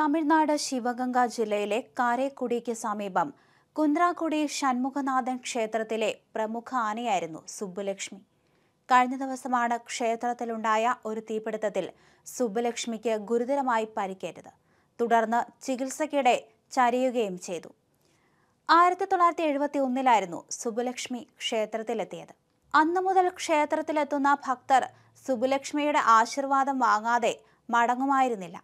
തമിഴ്നാട് ശിവഗംഗ ജില്ലയിലെ കാരേക്കുടിക്ക് സമീപം കുന്ദ്രാക്കുടി ഷൺമുഖനാഥൻ ക്ഷേത്രത്തിലെ പ്രമുഖ ആനയായിരുന്നു സുബ്ബുലക്ഷ്മി കഴിഞ്ഞ ദിവസമാണ് ക്ഷേത്രത്തിലുണ്ടായ ഒരു തീപിടുത്തത്തിൽ സുബ്ബുലക്ഷ്മിക്ക് ഗുരുതരമായി പരിക്കേറ്റത് തുടർന്ന് ചികിത്സയ്ക്കിടെ ചരിയുകയും ചെയ്തു ആയിരത്തി തൊള്ളായിരത്തി എഴുപത്തി ഒന്നിലായിരുന്നു സുബ്ബുലക്ഷ്മി ക്ഷേത്രത്തിലെത്തിയത് അന്നു മുതൽ ക്ഷേത്രത്തിലെത്തുന്ന ഭക്തർ സുബ്ബുലക്ഷ്മിയുടെ ആശീർവാദം വാങ്ങാതെ മടങ്ങുമായിരുന്നില്ല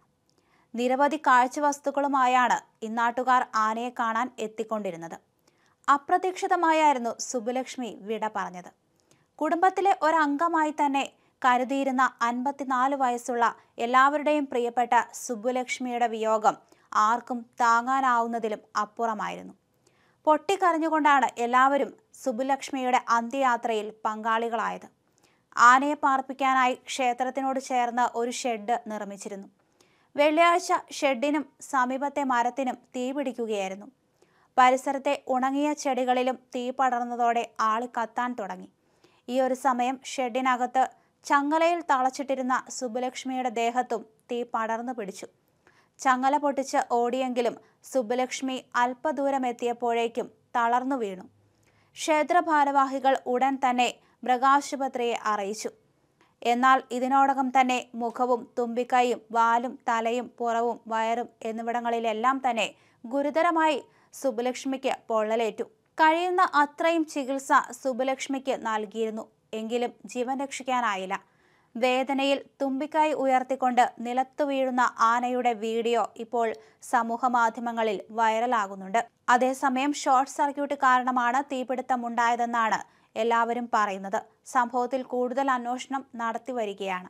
നിരവധി കാഴ്ചവസ്തുക്കളുമായാണ് ഇന്നാട്ടുകാർ ആനയെ കാണാൻ എത്തിക്കൊണ്ടിരുന്നത് അപ്രതീക്ഷിതമായായിരുന്നു സുബുലക്ഷ്മി വിട പറഞ്ഞത് കുടുംബത്തിലെ ഒരംഗമായി തന്നെ കരുതിയിരുന്ന അൻപത്തിനാല് വയസ്സുള്ള എല്ലാവരുടെയും പ്രിയപ്പെട്ട സുബുലക്ഷ്മിയുടെ വിയോഗം ആർക്കും താങ്ങാനാവുന്നതിലും അപ്പുറമായിരുന്നു പൊട്ടിക്കരഞ്ഞുകൊണ്ടാണ് എല്ലാവരും സുബുലക്ഷ്മിയുടെ അന്ത്യയാത്രയിൽ പങ്കാളികളായത് ആനയെ പാർപ്പിക്കാനായി ക്ഷേത്രത്തിനോട് ചേർന്ന് ഒരു ഷെഡ് നിർമ്മിച്ചിരുന്നു വെള്ളിയാഴ്ച ഷെഡിനും സമീപത്തെ മരത്തിനും തീപിടിക്കുകയായിരുന്നു പരിസരത്തെ ഉണങ്ങിയ ചെടികളിലും തീ പടർന്നതോടെ ആൾ കത്താൻ തുടങ്ങി ഈ ഒരു സമയം ഷെഡിനകത്ത് ചങ്ങലയിൽ തളച്ചിട്ടിരുന്ന സുബ്ബലക്ഷ്മിയുടെ ദേഹത്തും തീ പടർന്നു പിടിച്ചു ചങ്ങല പൊട്ടിച്ച് ഓടിയെങ്കിലും സുബ്ബലക്ഷ്മി അല്പദൂരം എത്തിയപ്പോഴേക്കും തളർന്നു വീണു ക്ഷേത്ര ഭാരവാഹികൾ ഉടൻ തന്നെ മൃഗാശുപത്രിയെ അറിയിച്ചു എന്നാൽ ഇതിനോടകം തന്നെ മുഖവും തുമ്പിക്കൈയും വാലും തലയും പുറവും വയറും എന്നിവിടങ്ങളിലെല്ലാം തന്നെ ഗുരുതരമായി സുബലക്ഷ്മിക്ക് പൊള്ളലേറ്റു കഴിയുന്ന അത്രയും ചികിത്സ സുബലക്ഷ്മിക്ക് നൽകിയിരുന്നു എങ്കിലും ജീവൻ രക്ഷിക്കാനായില്ല വേദനയിൽ തുമ്പിക്കായി ഉയർത്തിക്കൊണ്ട് നിലത്തു വീഴുന്ന ആനയുടെ വീഡിയോ ഇപ്പോൾ സമൂഹമാധ്യമങ്ങളിൽ വൈറലാകുന്നുണ്ട് അതേസമയം ഷോർട്ട് സർക്യൂട്ട് കാരണമാണ് തീപിടുത്തമുണ്ടായതെന്നാണ് എല്ലാവരും പറയുന്നത് സംഭവത്തിൽ കൂടുതൽ അന്വേഷണം നടത്തിവരികയാണ്